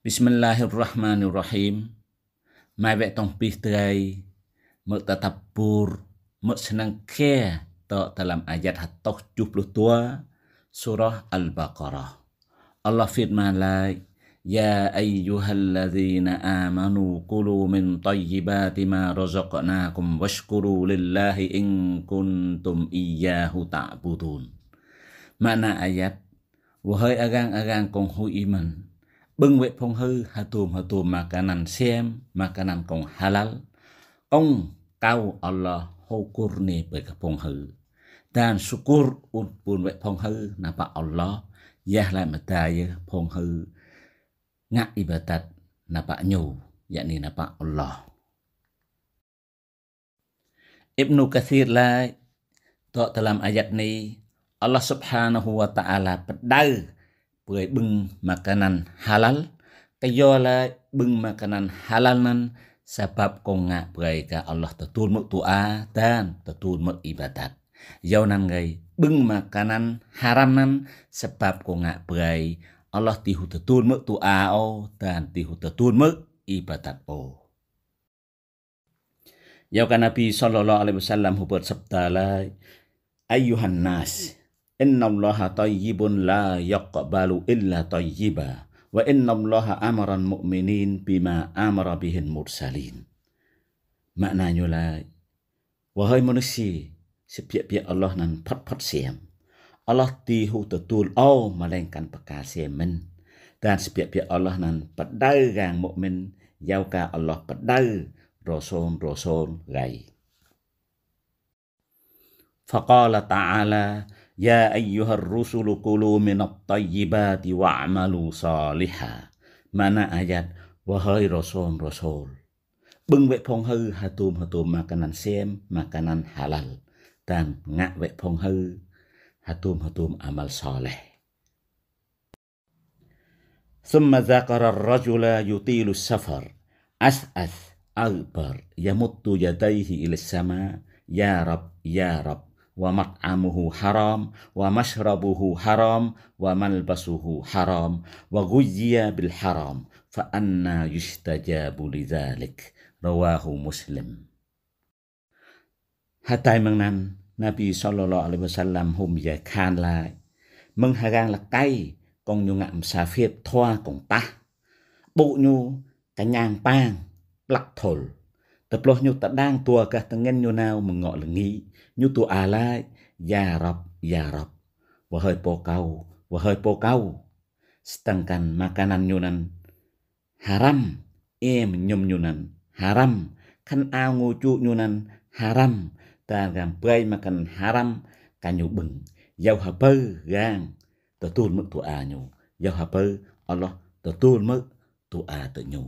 Bismillahirrahmanirrahim. Mawek tong pihtrai, mek tatabur, mek senang ke tok dalam ayat hatok 72 surah Al-Baqarah. Allah firman lai, Ya ayyuhalladzina amanu kulu min tayyibati ma razaqnakum washkuru lillahi in kuntum iyyahu ta'budun. Mana ayat? Wahai agang-agang kong hu iman, bưng vệ phong hư hà tuồm hà tuồm makanan siam makanan kong halal kong kau Allah hukur ni bagi phong hư dan syukur un pun vệ phong hư napa Allah yah lai mataya phong hư ngak ibadat napa nyu yakni napa Allah Ibnu Kathir lai តកតាមអាយ៉ាត់នេះអល់ឡោះ سبحانه และ تعالى បដៅ pugai beng makanan halal kayola beng makanan halal nan sebab ngak pugai ka Allah tetul mek tua dan tetul mek ibadat yau nan gai beng makanan haram nan sebab ngak pugai Allah tihu tetul mek tua o dan tihu tetul mek ibadat o Yau kan Nabi sallallahu alaihi wasallam hubur sabda lai ayuhan nas innallaha tayyibun la yaqbalu illa tayyiba wa innallaha amaran mu'minin bima amara bihin mursalin maknanya lah wahai manusia sepiak-piak Allah nan phat-phat siam Allah ti hu tutul au malaikat pakal siam men dan sepiak-piak Allah nan padau gang mukmin yau ka Allah padau rosom rosom gai faqala ta'ala Ya ayyuhar rusulu kulu minat tayyibati amalu saliha. Mana ayat, wahai rasul rasul. Bưng wek hatum hatum makanan sem, makanan halal. Dan ngak wek hatum hatum amal soleh. ثم ذكر الرجل يطيل السفر أسأث أغبر يمد يديه إلى السماء يا رب يا رب ومطعمه حرام ومشربه حرام وملبسه حرام وغذي بالحرام فأنا يستجاب لذلك رواه مسلم Hatai mengnam Nabi sallallahu alaihi wasallam hum ya khan lai mengharang lakai kong nyu ngam sa phiet thoa kong ta bu nyu ka nyang pang lak thol tập ta đang tu cả nào ngọ nghĩ à ya ya và và hơi hơi po po តប្លោះញុតដាងតួកាសតងិនញូណាវមងក់លងីញុតួអាឡាយ៉ារ៉ាប់យ៉ារ៉ាប់វហើយពោកៅវហើយពោកៅ sedangkan makanan Yunan haram em nyum Yunan haram kan ao ngô chu Yunan haram ta gam bay makan haram kan nyu bừng yau ha pơ gang ta tu mực tu à nyu yau ha pơ Allah ta tu mực tu à ta nyu